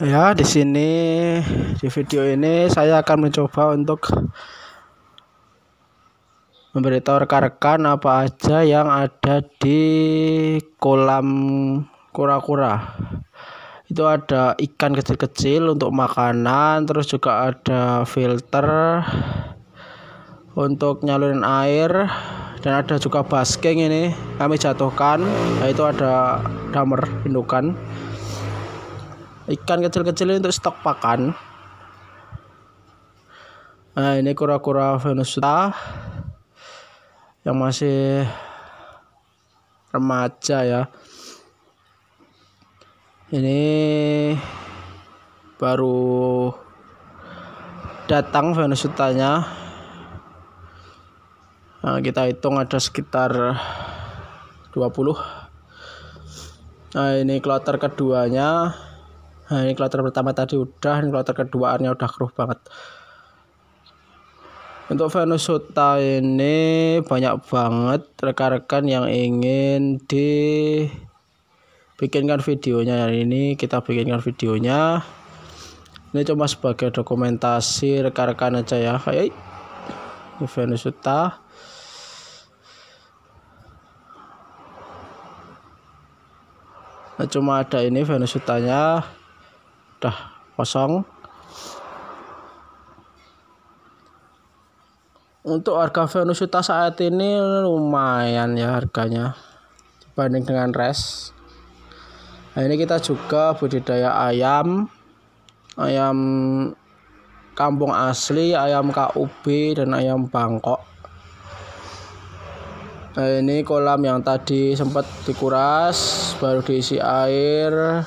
ya di sini di video ini saya akan mencoba untuk memberitahu rekan-rekan apa aja yang ada di kolam kura-kura itu ada ikan kecil-kecil untuk makanan terus juga ada filter untuk nyalurin air dan ada juga basking ini kami jatuhkan yaitu ada damer indukan ikan kecil-kecil untuk stok pakan nah ini kura-kura venusuta yang masih remaja ya ini baru datang venusutanya nah, kita hitung ada sekitar 20 nah ini kloter keduanya Nah, ini kloter pertama tadi udah, ini kloter keduaannya udah keruh banget. Untuk Venus ini banyak banget rekan-rekan yang ingin dibikinkan videonya. Hari ini kita bikinkan videonya. Ini cuma sebagai dokumentasi rekan-rekan aja ya. Kayak ini Venus Nah, cuma ada ini Venus udah kosong untuk harga Venusuta saat ini lumayan ya harganya dibanding dengan res nah ini kita juga budidaya ayam ayam kampung asli ayam KUB dan ayam Bangkok nah ini kolam yang tadi sempat dikuras baru diisi air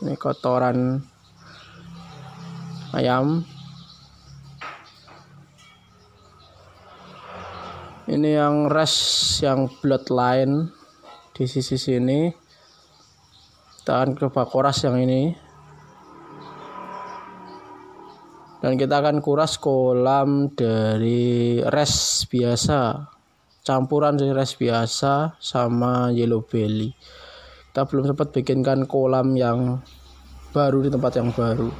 ini kotoran ayam ini yang res yang bloodline di sisi sini tahan ke bakoras yang ini dan kita akan kuras kolam dari res biasa campuran dari res biasa sama yellow belly kita belum sempat bikinkan kolam yang baru di tempat yang baru